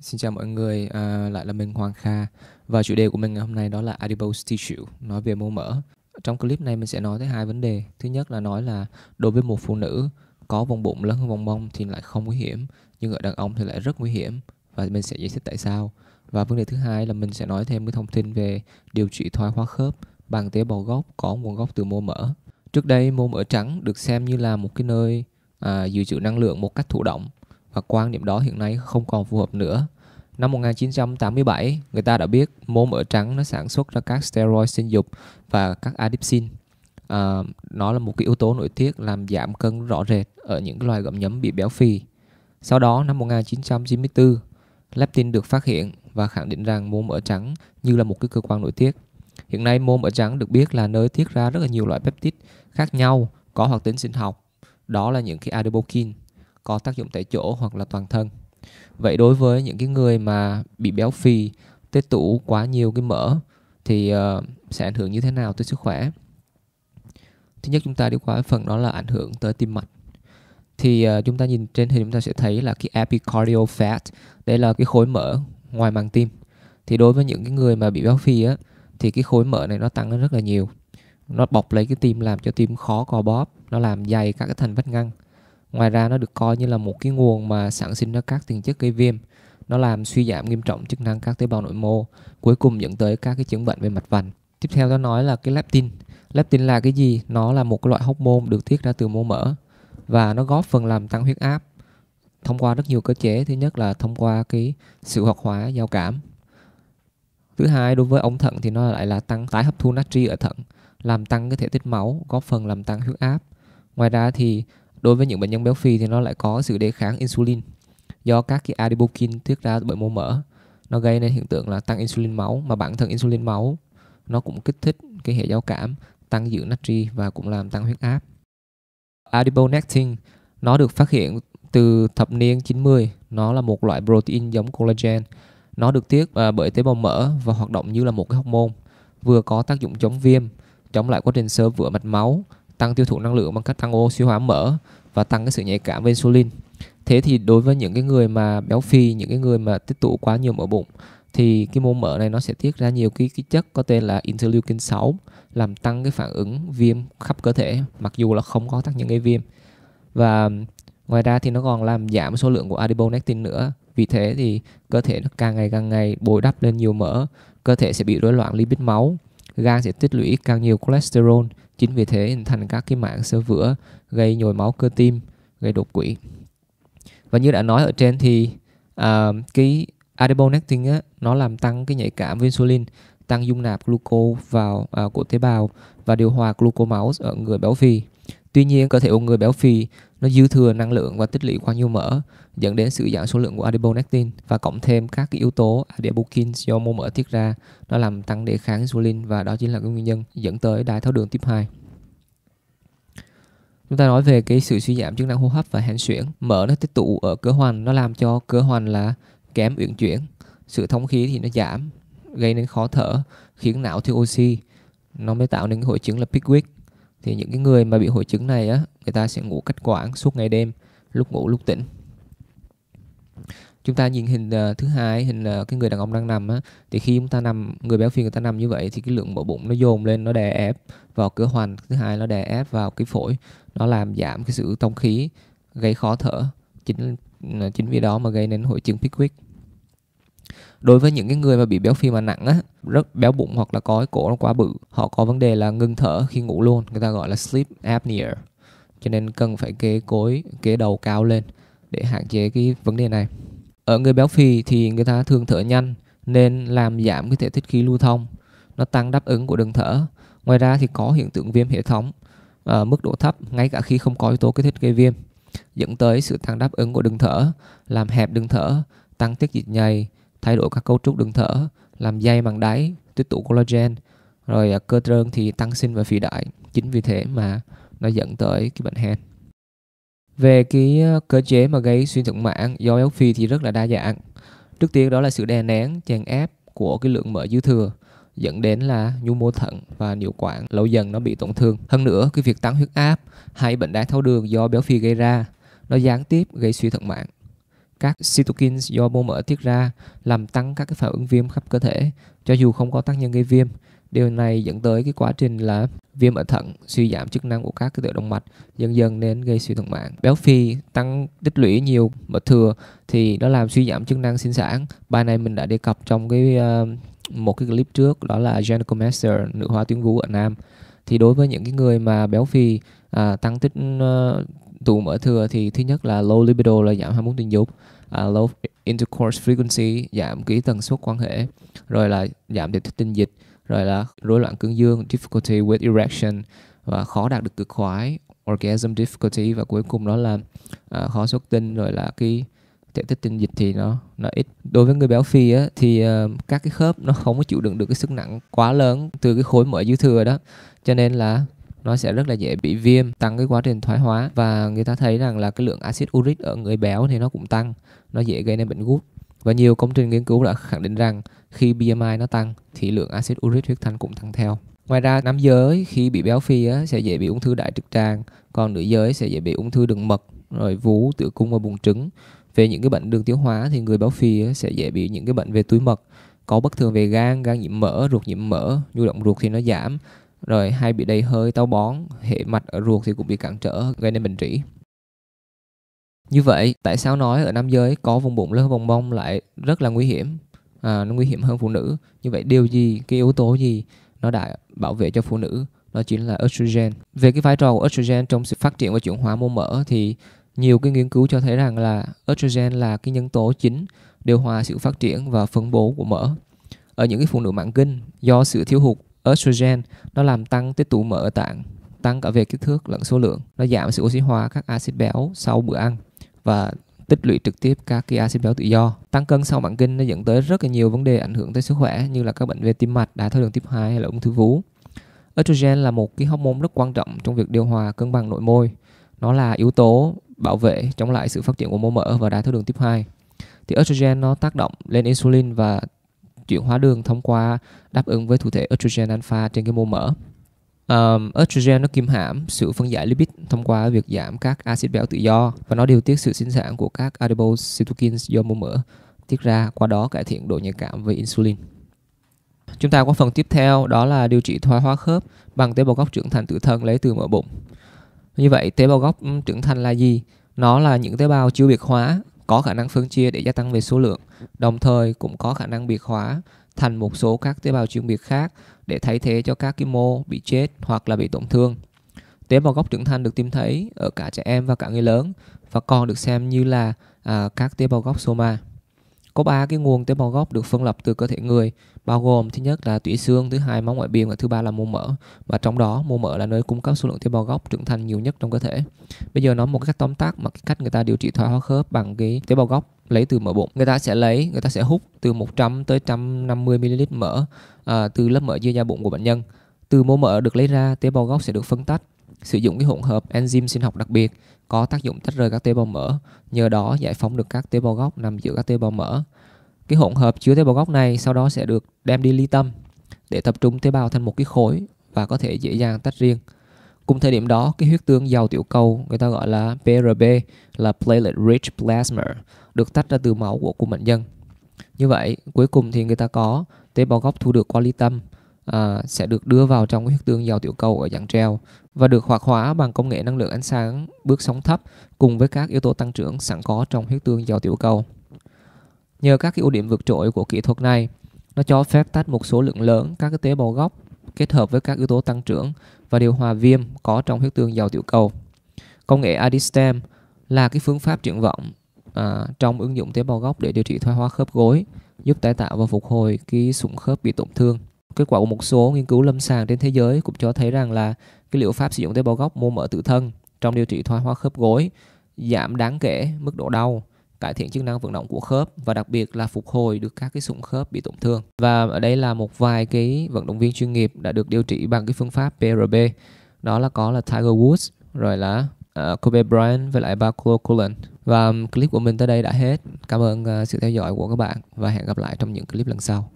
Xin chào mọi người, à, lại là mình Hoàng Kha và chủ đề của mình ngày hôm nay đó là adipose tissue, nói về mô mỡ. Trong clip này mình sẽ nói tới hai vấn đề. Thứ nhất là nói là đối với một phụ nữ có vòng bụng lớn hơn vòng mông thì lại không nguy hiểm, nhưng ở đàn ông thì lại rất nguy hiểm và mình sẽ giải thích tại sao. Và vấn đề thứ hai là mình sẽ nói thêm cái thông tin về điều trị thoái hóa khớp bằng tế bào gốc có nguồn gốc từ mô mỡ. Trước đây mô mỡ trắng được xem như là một cái nơi à, dự trữ năng lượng một cách thụ động và quan niệm đó hiện nay không còn phù hợp nữa. Năm 1987, người ta đã biết mô mỡ trắng nó sản xuất ra các steroid sinh dục và các adipsin. À, nó là một cái yếu tố nội tiết làm giảm cân rõ rệt ở những loài gặm nhấm bị béo phì. Sau đó, năm 1994, leptin được phát hiện và khẳng định rằng mô mỡ trắng như là một cái cơ quan nội tiết. Hiện nay, mô mỡ trắng được biết là nơi tiết ra rất là nhiều loại peptide khác nhau có hoạt tính sinh học. Đó là những cái adipokin có tác dụng tại chỗ hoặc là toàn thân. Vậy đối với những cái người mà bị béo phì, tích tụ quá nhiều cái mỡ thì uh, sẽ ảnh hưởng như thế nào tới sức khỏe? Thứ nhất chúng ta đi qua phần đó là ảnh hưởng tới tim mạch. Thì uh, chúng ta nhìn trên hình chúng ta sẽ thấy là cái epicardial fat, đây là cái khối mỡ ngoài màng tim. Thì đối với những cái người mà bị béo phì á thì cái khối mỡ này nó tăng lên rất là nhiều. Nó bọc lấy cái tim làm cho tim khó co bóp, nó làm dày các cái thành vách ngăn Ngoài ra nó được coi như là một cái nguồn mà sản sinh ra các tiền chất gây viêm. Nó làm suy giảm nghiêm trọng chức năng các tế bào nội mô, cuối cùng dẫn tới các cái chứng bệnh về mạch vành. Tiếp theo nó nói là cái leptin. Leptin là cái gì? Nó là một cái loại hóc môn được tiết ra từ mô mỡ và nó góp phần làm tăng huyết áp thông qua rất nhiều cơ chế. Thứ nhất là thông qua cái sự hoạt hóa giao cảm. Thứ hai đối với ống thận thì nó lại là tăng tái hấp thu natri ở thận, làm tăng cái thể tích máu, góp phần làm tăng huyết áp. Ngoài ra thì đối với những bệnh nhân béo phì thì nó lại có sự đề kháng insulin do các cái adipokin tiết ra bởi mô mỡ nó gây nên hiện tượng là tăng insulin máu mà bản thân insulin máu nó cũng kích thích cái hệ giao cảm tăng dự natri và cũng làm tăng huyết áp adiponectin nó được phát hiện từ thập niên 90 nó là một loại protein giống collagen nó được tiết à, bởi tế bào mỡ và hoạt động như là một cái hormone vừa có tác dụng chống viêm chống lại quá trình sơ vữa mạch máu tăng tiêu thụ năng lượng bằng cách tăng oxy hóa mỡ và tăng cái sự nhạy cảm với insulin thế thì đối với những cái người mà béo phì những cái người mà tích tụ quá nhiều mỡ bụng thì cái mô mỡ này nó sẽ tiết ra nhiều cái, cái chất có tên là interleukin 6 làm tăng cái phản ứng viêm khắp cơ thể mặc dù là không có tác nhân gây viêm và ngoài ra thì nó còn làm giảm số lượng của adiponectin nữa vì thế thì cơ thể nó càng ngày càng ngày bồi đắp lên nhiều mỡ cơ thể sẽ bị rối loạn lipid máu gan sẽ tích lũy càng nhiều cholesterol chính vì thế hình thành các cái mạng sơ vữa gây nhồi máu cơ tim gây đột quỵ và như đã nói ở trên thì uh, cái adiponectin á, nó làm tăng cái nhạy cảm với insulin tăng dung nạp gluco vào uh, của tế bào và điều hòa gluco máu ở người béo phì Tuy nhiên, cơ thể của người béo phì nó dư thừa năng lượng và tích lũy quá nhiều mỡ, dẫn đến sự giảm số lượng của adiponectin và cộng thêm các cái yếu tố adipokin do mô mỡ tiết ra, nó làm tăng đề kháng insulin và đó chính là cái nguyên nhân dẫn tới đái tháo đường tiếp 2. Chúng ta nói về cái sự suy giảm chức năng hô hấp và hen suyễn. Mỡ nó tích tụ ở cơ hoành, nó làm cho cơ hoành là kém uyển chuyển. Sự thông khí thì nó giảm, gây nên khó thở, khiến não thiếu oxy. Nó mới tạo nên cái hội chứng là pickwick thì những cái người mà bị hội chứng này á người ta sẽ ngủ cách quãng suốt ngày đêm lúc ngủ lúc tỉnh chúng ta nhìn hình uh, thứ hai hình uh, cái người đàn ông đang nằm á thì khi chúng ta nằm người béo phì người ta nằm như vậy thì cái lượng mỡ bụng nó dồn lên nó đè ép vào cửa hoành thứ hai nó đè ép vào cái phổi nó làm giảm cái sự thông khí gây khó thở chính chính vì đó mà gây nên hội chứng pickwick đối với những cái người mà bị béo phì mà nặng á rất béo bụng hoặc là có cái cổ nó quá bự họ có vấn đề là ngưng thở khi ngủ luôn người ta gọi là sleep apnea cho nên cần phải kế cối kế đầu cao lên để hạn chế cái vấn đề này ở người béo phì thì người ta thường thở nhanh nên làm giảm cái thể tích khí lưu thông nó tăng đáp ứng của đường thở ngoài ra thì có hiện tượng viêm hệ thống ở ờ, mức độ thấp ngay cả khi không có yếu tố kích thích gây viêm dẫn tới sự tăng đáp ứng của đường thở làm hẹp đường thở tăng tiết dịch nhầy thay đổi các cấu trúc đường thở, làm dây màng đáy, tích tụ collagen, rồi à, cơ trơn thì tăng sinh và phì đại. Chính vì thế mà nó dẫn tới cái bệnh hen. Về cái à, cơ chế mà gây suy thượng mãn do béo phì thì rất là đa dạng. Trước tiên đó là sự đè nén, chèn ép của cái lượng mỡ dư thừa dẫn đến là nhu mô thận và niệu quản lâu dần nó bị tổn thương. Hơn nữa, cái việc tăng huyết áp hay bệnh đái tháo đường do béo phì gây ra nó gián tiếp gây suy thận mạng các cytokines do mô mỡ tiết ra làm tăng các cái phản ứng viêm khắp cơ thể cho dù không có tác nhân gây viêm điều này dẫn tới cái quá trình là viêm ở thận suy giảm chức năng của các cái tựa động mạch dần dần nên gây suy thận mạng béo phì tăng tích lũy nhiều mỡ thừa thì nó làm suy giảm chức năng sinh sản bài này mình đã đề cập trong cái uh, một cái clip trước đó là gynecomastia nữ hóa tuyến vú ở nam thì đối với những cái người mà béo phì à, tăng tích uh, tù mở thừa thì thứ nhất là low libido là giảm ham muốn tình dục uh, low intercourse frequency giảm kỹ tần suất quan hệ rồi là giảm thể thích tình dịch rồi là rối loạn cương dương difficulty with erection và khó đạt được cực khoái orgasm difficulty và cuối cùng đó là uh, khó xuất tinh rồi là cái thể tích tinh dịch thì nó nó ít đối với người béo phì á thì uh, các cái khớp nó không có chịu đựng được cái sức nặng quá lớn từ cái khối mỡ dưới thừa đó cho nên là nó sẽ rất là dễ bị viêm tăng cái quá trình thoái hóa và người ta thấy rằng là cái lượng axit uric ở người béo thì nó cũng tăng nó dễ gây nên bệnh gút và nhiều công trình nghiên cứu đã khẳng định rằng khi BMI nó tăng thì lượng axit uric huyết thanh cũng tăng theo. Ngoài ra nam giới khi bị béo phì á, sẽ dễ bị ung thư đại trực tràng, còn nữ giới sẽ dễ bị ung thư đường mật, rồi vú, tử cung và buồng trứng. Về những cái bệnh đường tiêu hóa thì người béo phì á, sẽ dễ bị những cái bệnh về túi mật, có bất thường về gan, gan nhiễm mỡ, ruột nhiễm mỡ, nhu động ruột thì nó giảm rồi hay bị đầy hơi táo bón hệ mạch ở ruột thì cũng bị cản trở gây nên bệnh trĩ như vậy tại sao nói ở nam giới có vùng bụng lớn vùng mông lại rất là nguy hiểm à, nó nguy hiểm hơn phụ nữ như vậy điều gì cái yếu tố gì nó đã bảo vệ cho phụ nữ đó chính là estrogen về cái vai trò của estrogen trong sự phát triển và chuyển hóa mô mỡ thì nhiều cái nghiên cứu cho thấy rằng là estrogen là cái nhân tố chính điều hòa sự phát triển và phân bố của mỡ ở những cái phụ nữ mãn kinh do sự thiếu hụt Estrogen nó làm tăng tiết tụ mỡ ở tạng, tăng cả về kích thước lẫn số lượng. Nó giảm sự oxy hóa các axit béo sau bữa ăn và tích lũy trực tiếp các cái axit béo tự do. Tăng cân sau mãn kinh nó dẫn tới rất là nhiều vấn đề ảnh hưởng tới sức khỏe như là các bệnh về tim mạch, đái tháo đường tiếp 2 hay là ung thư vú. Estrogen là một cái hormone rất quan trọng trong việc điều hòa cân bằng nội môi. Nó là yếu tố bảo vệ chống lại sự phát triển của mô mỡ và đái tháo đường tiếp 2. Thì estrogen nó tác động lên insulin và chuyển hóa đường thông qua đáp ứng với thụ thể estrogen alpha trên cái mô mỡ. Um, estrogen nó kiềm hãm sự phân giải lipid thông qua việc giảm các axit béo tự do và nó điều tiết sự sinh sản của các adipose cytokines do mô mỡ tiết ra, qua đó cải thiện độ nhạy cảm với insulin. Chúng ta có phần tiếp theo đó là điều trị thoái hóa khớp bằng tế bào gốc trưởng thành tự thân lấy từ mỡ bụng. Như vậy tế bào gốc trưởng thành là gì? Nó là những tế bào chưa biệt hóa có khả năng phân chia để gia tăng về số lượng, đồng thời cũng có khả năng biệt hóa thành một số các tế bào chuyên biệt khác để thay thế cho các cái mô bị chết hoặc là bị tổn thương. Tế bào gốc trưởng thành được tìm thấy ở cả trẻ em và cả người lớn và còn được xem như là à, các tế bào gốc soma. Có ba cái nguồn tế bào gốc được phân lập từ cơ thể người, bao gồm thứ nhất là tủy xương, thứ hai máu ngoại biên và thứ ba là mô mỡ. Và trong đó mô mỡ là nơi cung cấp số lượng tế bào gốc trưởng thành nhiều nhất trong cơ thể. Bây giờ nói một cách tóm tắt mà cái cách người ta điều trị thoái hóa khớp bằng cái tế bào gốc lấy từ mỡ bụng. Người ta sẽ lấy, người ta sẽ hút từ 100 tới 150 ml mỡ à, từ lớp mỡ dưới da bụng của bệnh nhân. Từ mô mỡ được lấy ra, tế bào gốc sẽ được phân tách Sử dụng cái hỗn hợp enzyme sinh học đặc biệt có tác dụng tách rời các tế bào mỡ, nhờ đó giải phóng được các tế bào gốc nằm giữa các tế bào mỡ. Cái hỗn hợp chứa tế bào gốc này sau đó sẽ được đem đi ly tâm để tập trung tế bào thành một cái khối và có thể dễ dàng tách riêng. Cùng thời điểm đó, cái huyết tương giàu tiểu cầu, người ta gọi là PRB, là platelet rich plasma, được tách ra từ máu của của bệnh nhân. Như vậy, cuối cùng thì người ta có tế bào gốc thu được qua ly tâm Ờ, sẽ được đưa vào trong huyết tương giàu tiểu cầu ở dạng treo và được hoạt hóa bằng công nghệ năng lượng ánh sáng bước sóng thấp cùng với các yếu tố tăng trưởng sẵn có trong huyết tương giàu tiểu cầu. Nhờ các ưu điểm vượt trội của kỹ thuật này, nó cho phép tách một số lượng lớn các tế bào gốc kết hợp với các yếu tố tăng trưởng và điều hòa viêm có trong huyết tương giàu tiểu cầu. Công nghệ Adistem là cái phương pháp triển vọng à, trong ứng dụng tế bào gốc để điều trị thoái hóa khớp gối, giúp tái tạo và phục hồi cái sụn khớp bị tổn thương. Kết quả của một số nghiên cứu lâm sàng trên thế giới cũng cho thấy rằng là cái liệu pháp sử dụng tế bào gốc mô mỡ tự thân trong điều trị thoái hóa khớp gối giảm đáng kể mức độ đau, cải thiện chức năng vận động của khớp và đặc biệt là phục hồi được các cái sụn khớp bị tổn thương. Và ở đây là một vài cái vận động viên chuyên nghiệp đã được điều trị bằng cái phương pháp PRB. Đó là có là Tiger Woods, rồi là ờ, Kobe Bryant với lại Barclay Cullen. Và um, clip của mình tới đây đã hết. Cảm ơn ờ, sự theo dõi của các bạn và hẹn gặp lại trong những clip lần sau.